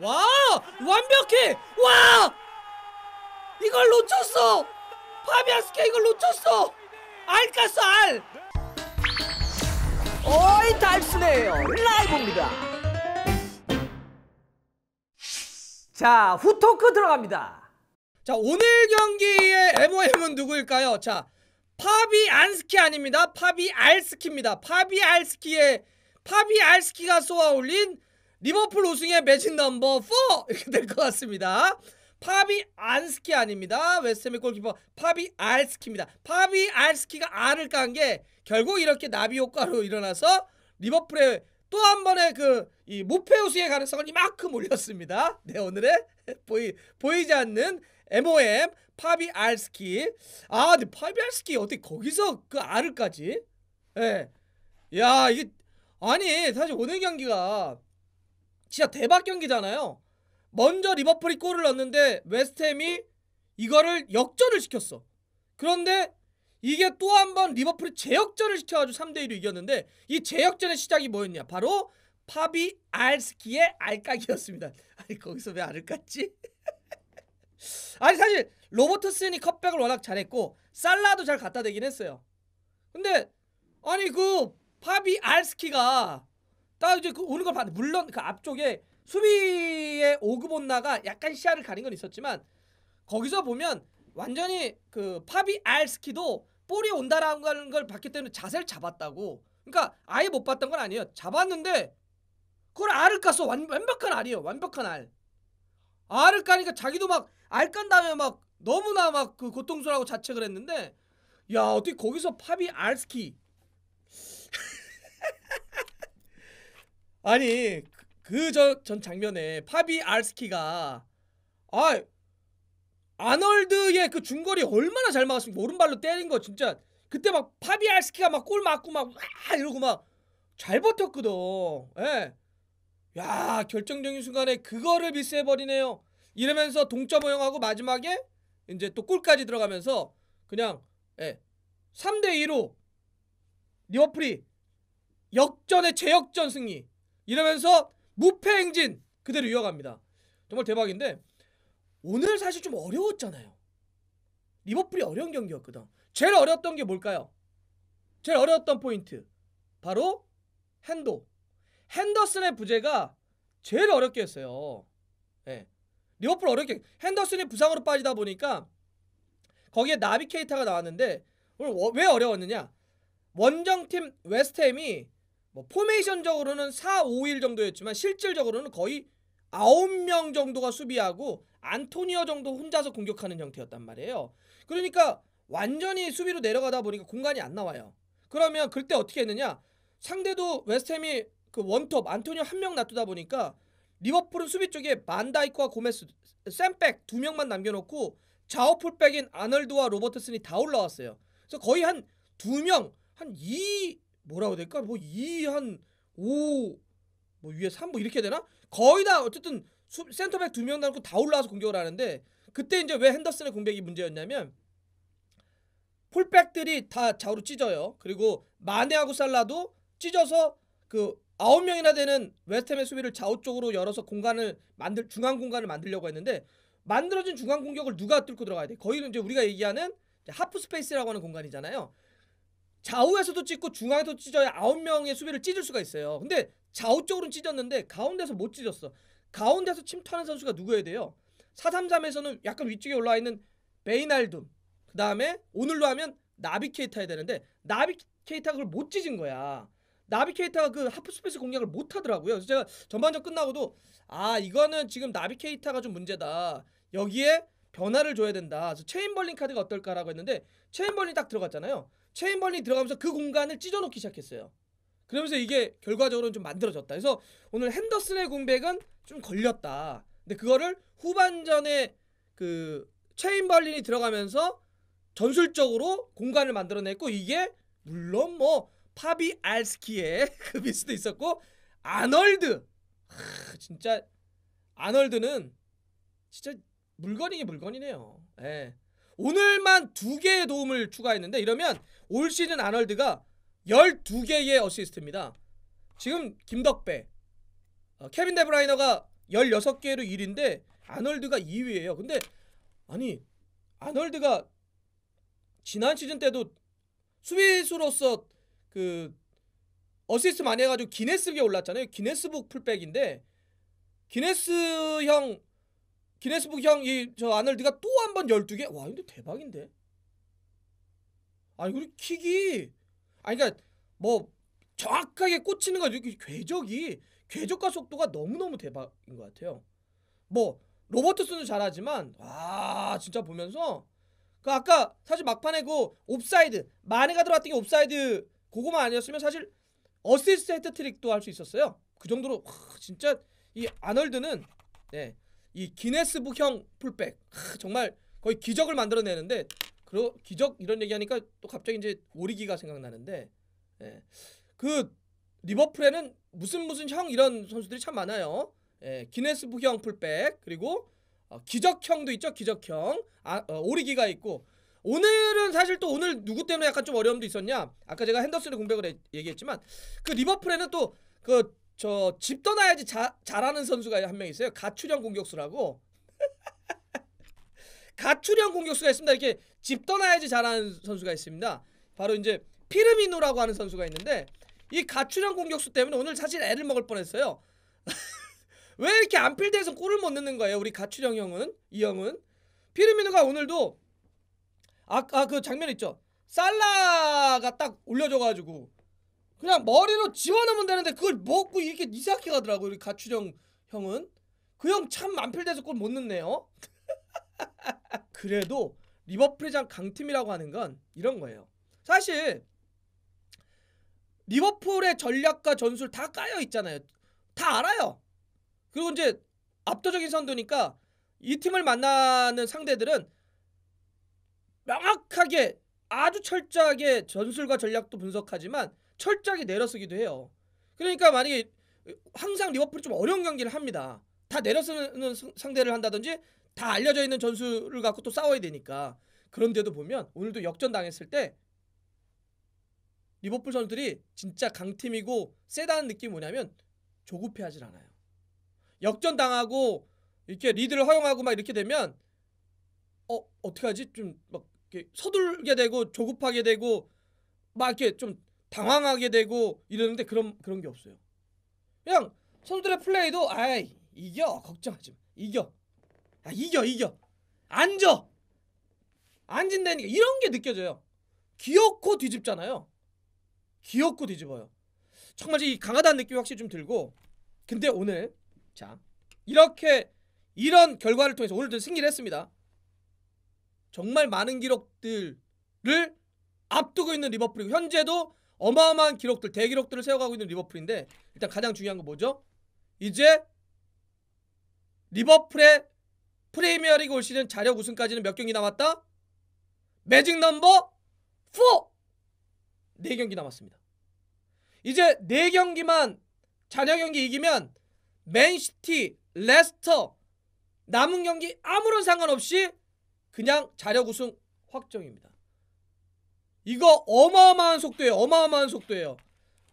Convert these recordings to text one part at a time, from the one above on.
와 완벽해 와 이걸 놓쳤어 파비아스케 이걸 놓쳤어 알 깠어 알 어이 달순해요 라이브입니다 자 후토크 들어갑니다 자 오늘 경기의 MOM은 누구일까요? 자 파비안스키 아닙니다 파비알스키입니다 파비알스키의 파비알스키가 쏘아올린 리버풀 우승의 매직 넘버 4 이렇게 될 것 같습니다. 파비 안스키 아닙니다. 웨스템의 골키퍼 파비 알스키입니다. 파비 알스키가 알을 깐게 결국 이렇게 나비 효과로 일어나서 리버풀의 또 한 번의 그이 모패 우승의 가능성을 이만큼 올렸습니다. 네 오늘의 보이 보이지 않는 MOM 파비 알스키 아 근데 파비 알스키 어떻게 거기서 그 알을까지? 예. 네. 야 이게 아니 사실 오늘 경기가 진짜 대박 경기잖아요. 먼저 리버풀이 골을 넣었는데 웨스트햄이 이거를 역전을 시켰어. 그런데 이게 또 한번 리버풀이 재역전을 시켜가지고 3 대 1로 이겼는데 이 재역전의 시작이 뭐였냐? 바로 파비 알스키의 알까기였습니다. 아니 거기서 왜 알을 깠지? 아니 사실 로버트슨이 컵백을 워낙 잘했고 살라도 잘 갖다 대긴 했어요. 근데 아니 그 파비 알스키가 딱 이제 그 오는 걸 봤는데 물론 그 앞쪽에 수비의 오그본나가 약간 시야를 가린 건 있었지만 거기서 보면 완전히 그 파비 알스키도 볼이 온다라는 걸 봤기 때문에 자세를 잡았다고 그러니까 아예 못 봤던 건 아니에요 잡았는데 그걸 알을 깠어 완, 완벽한 알이에요 완벽한 알 알을 까니까 자기도 막 알 깐 다음에 막 너무나 막 그 고통스러워하고 자책을 했는데 야 어떻게 거기서 파비 알스키 아니 그전 그 장면에 파비 알스키가 아 아널드의 그 중거리 얼마나 잘막았으면까 오른발로 때린 거 진짜 그때 막 파비 알스키가 막골 맞고 막 와 이러고 막 잘 버텼거든 예. 야 결정적인 순간에 그거를 미스해버리네요 이러면서 동점 허용하고 마지막에 이제 또 골까지 들어가면서 그냥 예, 3대2로 리버풀이 역전의 재역전 승리 이러면서 무패 행진 그대로 이어갑니다. 정말 대박인데 오늘 사실 좀 어려웠잖아요. 리버풀이 어려운 경기였거든. 제일 어려웠던 게 뭘까요? 제일 어려웠던 포인트 바로 핸도 핸더슨의 부재가 제일 어렵게 했어요. 네. 리버풀 어렵게 핸더슨이 부상으로 빠지다 보니까 거기에 나비 케이타가 나왔는데 오늘 왜 어려웠느냐? 원정팀 웨스트햄이 뭐 포메이션적으로는 4, 5일 정도였지만 실질적으로는 거의 9명 정도가 수비하고 안토니어 정도 혼자서 공격하는 형태였단 말이에요. 그러니까 완전히 수비로 내려가다 보니까 공간이 안 나와요. 그러면 그때 어떻게 했느냐? 상대도 웨스트햄이 그 원톱 안토니오 한 명 놔두다 보니까 리버풀은 수비 쪽에 반다이크와 고메스 샘백 두 명만 남겨놓고 좌우 풀백인 아널드와 로버트슨이 다 올라왔어요. 그래서 거의 한 두 명, 한 2, 뭐라고 될까? 뭐 2, 한 5, 뭐 위에 3, 뭐 이렇게 되나? 거의 다 어쨌든 수, 센터백 두명 남고 다 올라와서 공격을 하는데 그때 이제 왜 핸더슨의 공백이 문제였냐면 폴백들이 다 좌우로 찢어요. 그리고 마네하고 살라도 찢어서 그 아홉 명이나 되는 웨스템의 수비를 좌우 쪽으로 열어서 공간을 만들 중앙 공간을 만들려고 했는데 만들어진 중앙 공격을 누가 뚫고 들어가야 돼? 거의는 이제 우리가 얘기하는 하프 스페이스라고 하는 공간이잖아요. 좌우에서도 찢고 중앙에서도 찢어야 아홉 명의 수비를 찢을 수가 있어요. 근데 좌우 쪽으로는 찢었는데 가운데서 못 찢었어. 가운데서 침투하는 선수가 누구야 돼요? 433에서는 약간 위쪽에 올라와 있는 베이날둠. 그다음에 오늘로 하면 나비케이타야 되는데 나비케이타가 그걸 못 찢은 거야. 나비케이타가 그 하프스페이스 공략을 못 하더라고요. 그래서 제가 전반전 끝나고도 아, 이거는 지금 나비케이타가 좀 문제다. 여기에 변화를 줘야 된다. 그래서 체인벌링 카드가 어떨까라고 했는데 체인벌링딱 들어갔잖아요. 체인벌린이 들어가면서 그 공간을 찢어놓기 시작했어요. 그러면서 이게 결과적으로는 좀 만들어졌다. 그래서 오늘 핸더슨의 공백은 좀 걸렸다. 근데 그거를 후반전에 그 체인벌린이 들어가면서 전술적으로 공간을 만들어냈고 이게 물론 뭐 파비 알스키의 그 미스도 있었고 아널드 하, 진짜 아널드는 진짜 물건이게 물건이네요. 예. 오늘만 두 개의 도움을 추가했는데 이러면 올 시즌 아널드가 12개의 어시스트입니다. 지금 김덕배, 어, 케빈 데브라이너가 16개로 1위인데 아널드가 2위예요. 근데 아니 아널드가 지난 시즌 때도 수비수로서 그 어시스트 많이 해가지고 기네스북에 올랐잖아요. 기네스북 풀백인데 기네스형 기네스북형 이저 아널드가 또 한 번 12개? 와 근데 대박인데. 아니 우리 킥이 아니 그러니까 뭐 정확하게 꽂히는 거 이렇게 궤적이 궤적과 속도가 너무너무 대박인 것 같아요. 뭐로버트슨은 잘하지만 와 진짜 보면서 그 아까 사실 막판에 그 옵사이드 마네가 들어갔던 게 옵사이드 그거만 아니었으면 사실 어시스트 헤트트릭도 할 수 있었어요. 그 정도로 와, 진짜 이 아널드는 네이 기네스북형 풀백 하, 정말 거의 기적을 만들어내는데 그 기적 이런 얘기하니까 또 갑자기 이제 오리기가 생각나는데 예. 그 리버풀에는 무슨 무슨 형 이런 선수들이 참 많아요. 예, 기네스북형 풀백 그리고 어, 기적형도 있죠 기적형 아, 어, 오리기가 있고 오늘은 사실 또 오늘 누구 때문에 약간 좀 어려움도 있었냐 아까 제가 핸더슨의 공백을 해, 얘기했지만 그 리버풀에는 또그 저집 떠나야지 자, 잘하는 선수가 한 명 있어요. 가출형 공격수라고. 가출형 공격수가 있습니다. 이렇게 집 떠나야지 잘하는 선수가 있습니다. 바로 이제 피르미노라고 하는 선수가 있는데 이 가출형 공격수 때문에 오늘 사실 애를 먹을 뻔했어요. 왜 이렇게 안필드에서 골을 못 넣는 거예요? 우리 가출형 형은 이 형은 피르미노가 오늘도 아그 아, 아 그 장면 있죠. 살라가 딱 올려줘가지고 그냥 머리로 지워넣으면 되는데 그걸 먹고 이렇게 이상하게 가더라고 우리 가출형 형은 그 형 참 만필돼서 골못 넣네요 그래도 리버풀이장 강팀이라고 하는 건 이런 거예요 사실 리버풀의 전략과 전술 다 까여 있잖아요 다 알아요 그리고 이제 압도적인 선두니까 이 팀을 만나는 상대들은 명확하게 아주 철저하게 전술과 전략도 분석하지만 철저하게 내려쓰기도 해요. 그러니까 만약에 항상 리버풀이 좀 어려운 경기를 합니다. 다 내려쓰는 상대를 한다든지 다 알려져 있는 전술을 갖고 또 싸워야 되니까 그런데도 보면 오늘도 역전 당했을 때 리버풀 선수들이 진짜 강팀이고 세다는 느낌이 뭐냐면 조급해하질 않아요. 역전 당하고 이렇게 리드를 허용하고 막 이렇게 되면 어 어떻게 하지 좀 막 이렇게 서둘게 되고 조급하게 되고 막 이렇게 좀 당황하게 되고 이러는데 그런 그런 게 없어요. 그냥 선수들의 플레이도 아이 이겨 걱정하지 마 이겨 아, 이겨 이겨 앉아 앉은다니까 이런 게 느껴져요. 귀엽고 뒤집잖아요. 귀엽고 뒤집어요. 정말 이 강하다는 느낌이 확실히 좀 들고 근데 오늘 자 이렇게 이런 결과를 통해서 오늘도 승리를 했습니다. 정말 많은 기록들을 앞두고 있는 리버풀이고 현재도 어마어마한 기록들, 대기록들을 세워가고 있는 리버풀인데 일단 가장 중요한 건 뭐죠? 이제 리버풀의 프리미어리그 올 시즌 자력 우승까지는 몇 경기 남았다? 매직 넘버 4! 4경기 남았습니다. 이제 4경기만 자녀 경기 이기면 맨시티, 레스터 남은 경기 아무런 상관없이 그냥 자력 우승 확정입니다. 이거 어마어마한 속도예요. 어마어마한 속도예요.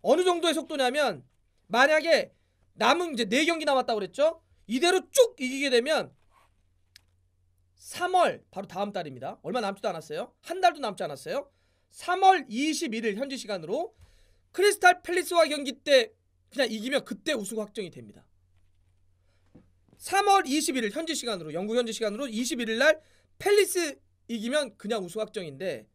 어느 정도의 속도냐면 만약에 남은 이제 4경기 남았다고 그랬죠? 이대로 쭉 이기게 되면 3월 바로 다음 달입니다. 얼마 남지도 않았어요. 한 달도 남지 않았어요. 3월 21일 현지 시간으로 크리스탈 팰리스와 경기 때 그냥 이기면 그때 우승 확정이 됩니다. 3월 21일 현지 시간으로 영국 현지 시간으로 21일 날 팰리스 이기면 그냥 우승 확정인데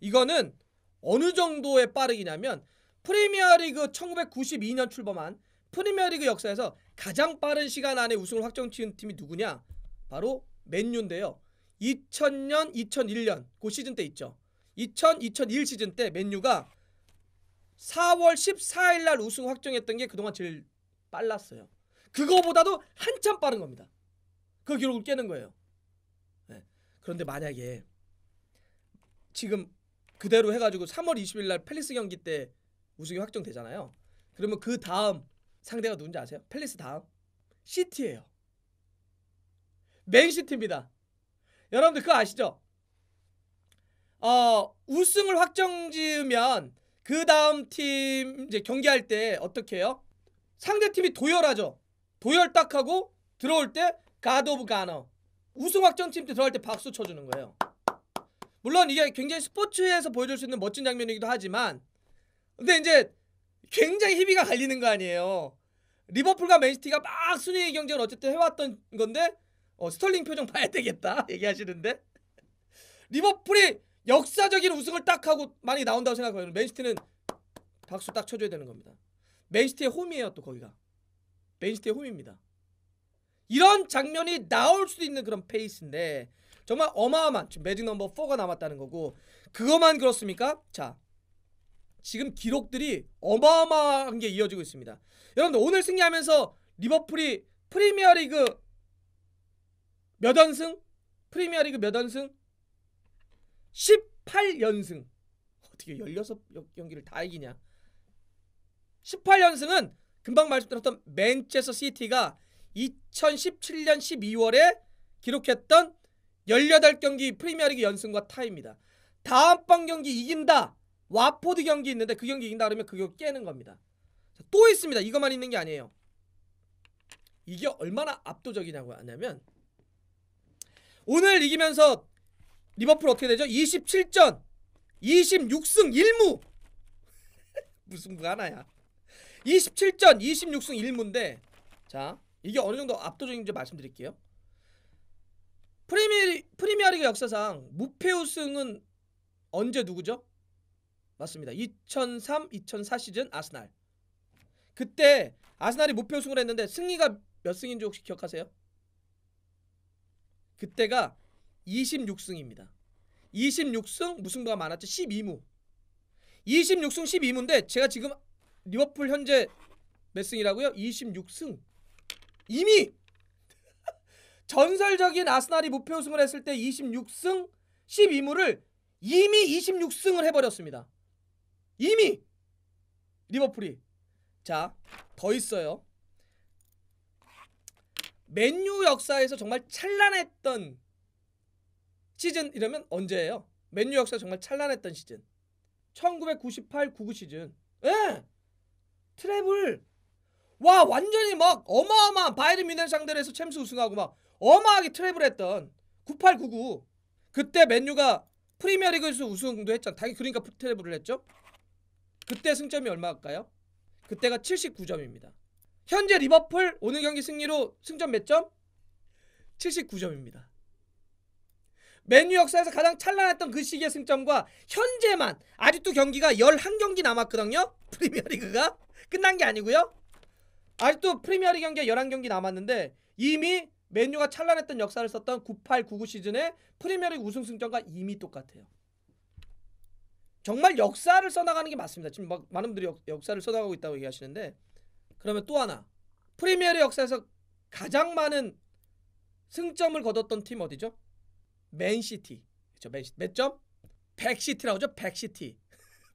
이거는 어느 정도의 빠르기냐면 프리미어리그 1992년 출범한 프리미어리그 역사에서 가장 빠른 시간 안에 우승을 확정지은 팀이 누구냐? 바로 맨유인데요. 2000년, 2001년 그 시즌 때 있죠. 2000, 2001 시즌 때 맨유가 4월 14일 날 우승 확정했던 게 그동안 제일 빨랐어요. 그거보다도 한참 빠른 겁니다. 그 기록을 깨는 거예요. 네. 그런데 만약에 지금 그대로 해가지고 3월 20일 날 펠리스 경기 때 우승이 확정되잖아요. 그러면 그 다음 상대가 누군지 아세요? 펠리스 다음 시티예요. 맨시티입니다. 여러분들 그거 아시죠? 어, 우승을 확정지으면 그 다음 팀 이제 경기할 때 어떻게 해요? 상대 팀이 도열하죠. 도열 딱 하고 들어올 때 가드 오브 가너. 우승 확정팀 때 들어갈 때 박수 쳐주는 거예요. 물론 이게 굉장히 스포츠에서 보여줄 수 있는 멋진 장면이기도 하지만 근데 이제 굉장히 희비가 갈리는 거 아니에요. 리버풀과 맨시티가 막 순위 경쟁을 어쨌든 해왔던 건데 어, 스털링 표정 봐야 되겠다 얘기하시는데 리버풀이 역사적인 우승을 딱 하고 많이 나온다고 생각하면 맨시티는 박수 딱 쳐줘야 되는 겁니다. 맨시티의 홈이에요 또 거기가. 맨시티의 홈입니다. 이런 장면이 나올 수도 있는 그런 페이스인데 정말 어마어마한 지금 매직 넘버 4가 남았다는 거고 그것만 그렇습니까? 자 지금 기록들이 어마어마한 게 이어지고 있습니다 여러분들 오늘 승리하면서 리버풀이 프리미어리그 몇 연승? 프리미어리그 몇 연승? 18연승 어떻게 16경기를 다 이기냐 18연승은 금방 말씀드렸던 맨체스터 시티가 2017년 12월에 기록했던 18경기 프리미어리그 연승과 타입니다. 다음 번 경기 이긴다. 와포드 경기 있는데 그 경기 이긴다 그러면 그거 깨는 겁니다. 또 있습니다. 이것만 있는 게 아니에요. 이게 얼마나 압도적이냐고 하냐면 오늘 이기면서 리버풀 어떻게 되죠? 27전 26승 1무 무슨 무 하나야 27전 26승 1무인데 자 이게 어느 정도 압도적인지 말씀드릴게요. 프리미, 프리미어리그 역사상 무패 우승은 언제 누구죠? 맞습니다. 2003-2004 시즌 아스날. 그때 아스날이 무패 우승을 했는데 승리가 몇 승인지 혹시 기억하세요? 그때가 26승입니다. 26승 무승부가 많았죠. 12무. 26승 12무인데 제가 지금 리버풀 현재 몇 승이라고요? 26승 이미 전설적인 아스날이 무표 우승을 했을 때 26승 12무를 이미 26승을 해버렸습니다. 이미 리버풀이 자 더 있어요. 맨유 역사에서 정말 찬란했던 시즌 이러면 언제예요? 맨유 역사 정말 찬란했던 시즌 1998-99 시즌 예! 트래블 와 완전히 막 어마어마한 바이른 뮌헨 상대로 해서 챔스 우승하고 막 어마하게 트래블 했던 9899 그때 맨유가 프리미어리그에서 우승도 했잖아 당연히 그러니까 트래블을 했죠 그때 승점이 얼마일까요? 그때가 79점입니다 현재 리버풀 오늘 경기 승리로 승점 몇 점? 79점입니다 맨유 역사에서 가장 찬란했던 그 시기의 승점과 현재만 아직도 경기가 11경기 남았거든요 프리미어리그가 끝난 게 아니고요 아직도 프리미어리 경기 11경기 남았는데 이미 맨유가 찬란했던 역사를 썼던 98-99 시즌의 프리미어리 우승 승점과 이미 똑같아요. 정말 역사를 써나가는 게 맞습니다. 지금 막 많은 분들이 역, 사를 써나가고 있다고 얘기하시는데 그러면 또 하나 프리미어리 역사에서 가장 많은 승점을 거뒀던 팀 어디죠? 맨시티. 그렇죠. 맨시몇 점? 100시티라고 하죠. 100시티.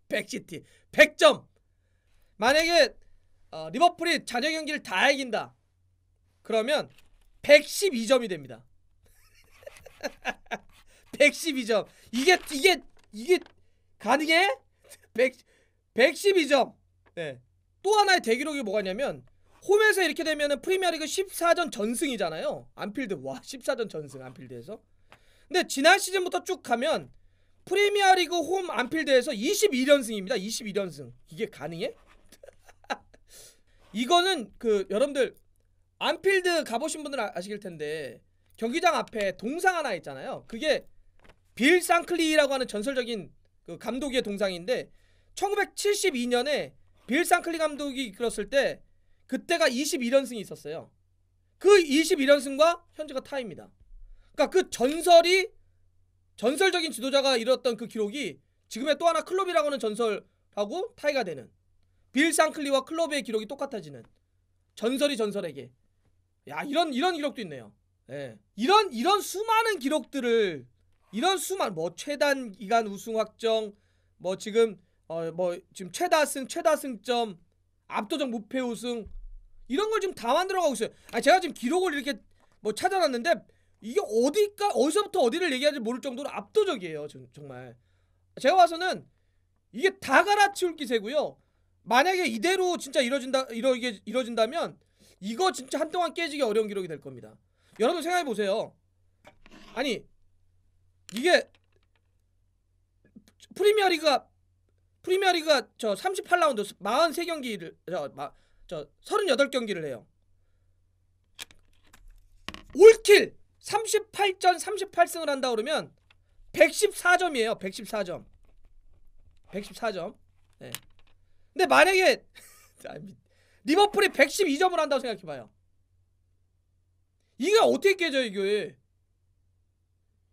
100시티. 100점. 만약에 어, 리버풀이 잔여 경기를 다 이긴다. 그러면 112점이 됩니다. 112점. 이게 이게 이게 가능해? 100, 112점. 네. 또 하나의 대기록이 뭐가 있냐면 홈에서 이렇게 되면은 프리미어리그 14전 전승이잖아요. 안필드 와 14전 전승 안필드에서. 근데 지난 시즌부터 쭉 가면 프리미어리그 홈 안필드에서 22연승입니다. 22연승. 이게 가능해? 이거는 그 여러분들 안필드 가보신 분들 아, 아시길 텐데 경기장 앞에 동상 하나 있잖아요. 그게 빌 상클리라고 하는 전설적인 그 감독의 동상인데 1972년에 빌 상클리 감독이 이끌었을 때 그때가 21연승이 있었어요. 그 21연승과 현재가 타입니다. 그러니까 그 전설이 전설적인 지도자가 이뤘던 그 기록이 지금의 또 하나 클럽이라고 하는 전설하고 타이가 되는 빌 샹클리와 클럽의 기록이 똑같아지는 전설이 전설에게 야 이런 이런 기록도 있네요. 예. 이런 이런 수많은 기록들을 이런 수만 뭐 최단 기간 우승 확정 뭐 지금 어 뭐 지금 최다승 최다승점 압도적 무패 우승 이런 걸 지금 다 만들어가고 있어요. 아 제가 지금 기록을 이렇게 뭐 찾아놨는데 이게 어디까 어디서부터 어디를 얘기하지 모를 정도로 압도적이에요. 정, 정말 제가 봐서는 이게 다 갈아치울 기세고요. 만약에 이대로 진짜 이뤄진다 이러 이게 이뤄진다면 이거 진짜 한동안 깨지기 어려운 기록이 될 겁니다. 여러분 생각해 보세요. 아니 이게 프리미어리그가 프리미어리그가 저 38라운드 43경기를 저저 저 38경기를 해요. 올킬 38전 38승을 한다 그러면 114점이에요. 114점. 114점. 네. 근데 만약에 아, 리버풀이 112점을 한다고 생각해봐요. 이게 어떻게 깨져 이게?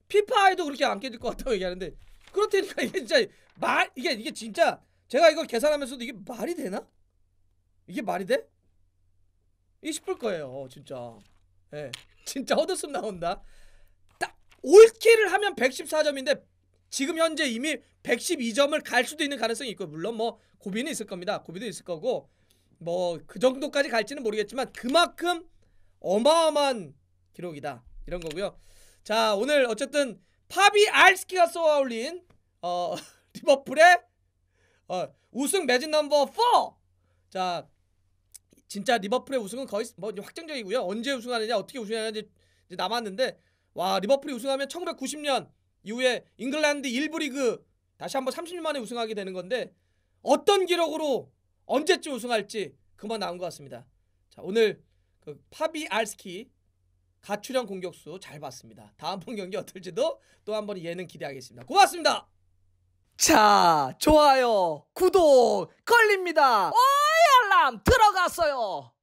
피파에도 그렇게 안 깨질 것 같다고 얘기하는데 그렇다니까 이게 진짜 말 이게 이게 진짜 제가 이걸 계산하면서도 이게 말이 되나? 이게 말이 돼? 이 싶을 거예요 진짜. 예, 진짜 허드슨 나온다. 딱 올킬을 하면 114점인데 지금 현재 이미 112점을 갈 수도 있는 가능성이 있고 물론 뭐 고비는 있을 겁니다. 고비도 있을 거고 뭐 그 정도까지 갈지는 모르겠지만 그만큼 어마어마한 기록이다. 이런 거고요. 자 오늘 어쨌든 파비 알스키가 쏘아올린 어, 리버풀의 어, 우승 매진 넘버 4자 진짜 리버풀의 우승은 거의 뭐 확정적이고요. 언제 우승하느냐 어떻게 우승하느냐 이제 남았는데 와 리버풀이 우승하면 1990년 이후에 잉글랜드 1부 리그 다시 한번 30년 만에 우승하게 되는 건데 어떤 기록으로 언제쯤 우승할지 그만 나온 것 같습니다. 자 오늘 그 파비 알스키 가출형 공격수 잘 봤습니다. 다음 번 경기 어떨지도 또한번 예능 기대하겠습니다. 고맙습니다. 자 좋아요 구독 걸립니다. 오이 알람 들어갔어요.